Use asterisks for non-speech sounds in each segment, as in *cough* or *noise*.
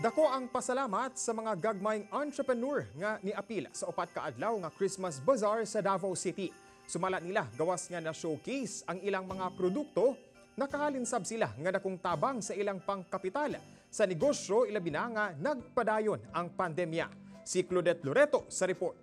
Dako ang pasalamat sa mga gagmayng entrepreneur nga niapil sa upat ka adlaw nga Christmas Bazaar sa Davao City. Sumala nila gawas nga na showcase ang ilang mga produkto nakahalinsab sila nga nakong tabang sa ilang pangkapital sa negosyo ilabi na nga nagpadayon ang pandemya. Si Claudette Loreto sa report.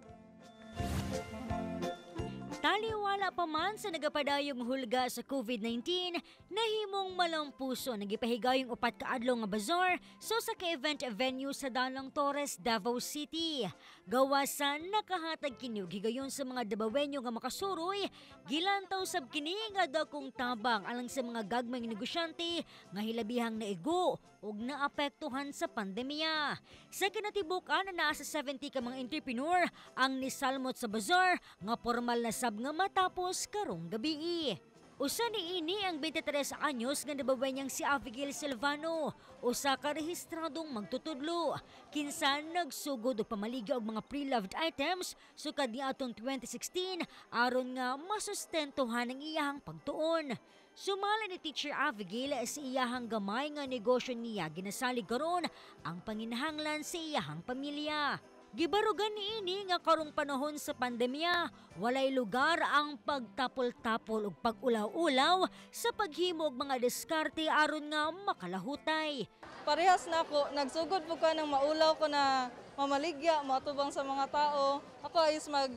Taliwala pa man sa nagapadayong hulga sa COVID-19, nahimong malang puso nagipahigayong upat kaadlaw nga bazaar so sa ka-event venue sa Dalang Torres, Davao City. Gawasan nakahatag kini higayon sa mga Dabawenyo nga makasuroy, gilantaw sab kini nga dakong tabang alang sa mga gagmayng negosyante nga hilabihang naigo ug naapektuhan sa pandemya. Sa kinatibukan na naa sa 70 ka mga entrepreneur ang nisalmot sa bazaar nga formal na sa sab nga matapos karong gabi. Usa ni ini ang 23 anyos nga nababay niyang si Abigail Silvano, usa ka rehistradong magtutudlo. Kinsa nagsugod og pamaliga og mga pre-loved items sukad ni atong 2016 aron nga masustentuhan ang iyahang pagtuon. Sumala ni Teacher Abigail si iyahang gamay nga negosyo niya ginasalig karon ang panginahanglan sa iyahang pamilya. Gibarugan ini nga karong panahon sa pandemya, walay lugar ang pagtapol-tapol ug pagulaw ulaw sa paghimog mga diskarte aron nga makalahutay. Parehas na ko, nagsugod po ka ng maulaw ko na mamaligya, matubang sa mga tao. Ako is mag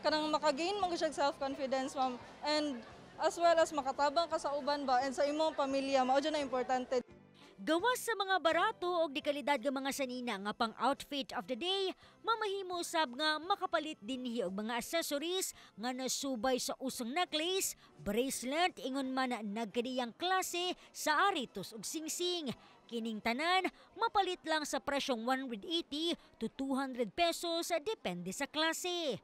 kanang makagain man siya self-confidence, ma'am. And as well as makatabang ka sa uban ba and sa imong pamilya, mao na importante. Gawas sa mga barato o di kalidad ng mga sanina nga pang outfit of the day, mamahimo sab nga makapalit dinhi og mga accessories nga nasubay sa usang necklace, bracelet ingon man na nagkadiyang klase sa aritos ug singsing. Kining tanan mapalit lang sa presyong 180 to 200 pesos ah, depende sa klase.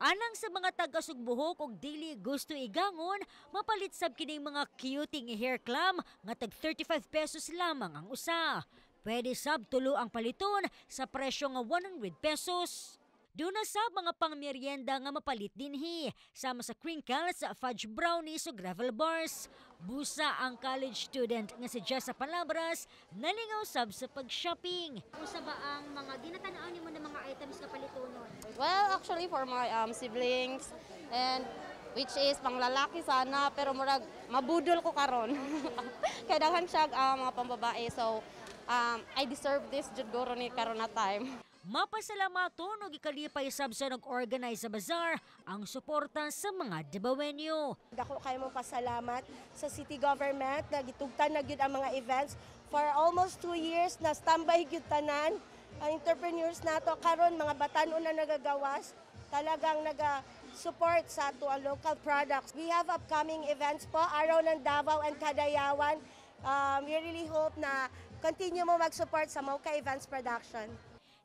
Anang sa mga taga buhok og dili gusto igangon, mapalit sab kining mga cuting hair clam nga tag 35 pesos lamang ang usa. Pwede sab tulo ang paliton sa presyo nga 100 pesos. Duna sa mga pangmeryenda nga mapalit dinhi, sama sa crinkles, fudge brownies o gravel bars. Busa ang college student nga si Jessa Palabras, nalingaw sab sa pag-shopping. Usa ba ang mga ginatanaw nimo ng mga items nga palitunon? Well, actually for my um, siblings and which is panglalaki sana pero murag mabudol ko karon. *laughs* Kay daghan siya uh, mga pambabae so um, I deserve this jud guro ni karon na time. Mapasalamaton og ikalipay sab sa nag-organize sa bazaar ang suporta sa mga Debawenyo. Dako kayo mo pasalamat sa city government na gitugtan na gyud ang mga events for almost two years na standby gyud tanan ang entrepreneurs nato karon mga batan na nagagawas talagang naga support sa ato ang local products. We have upcoming events po, araw ng Davao and Kadayawan. Um, we really hope na continue mo mag-support sa Mocha Events Production.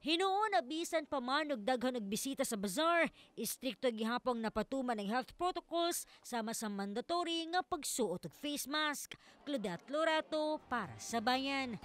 Hinuon na bisan pa man daghan og bisita sa bazaar, istrikto gihapong napatuman ang health protocols sama sa mandatory nga pagsuot og face mask. Claudette Lorato para sa bayan.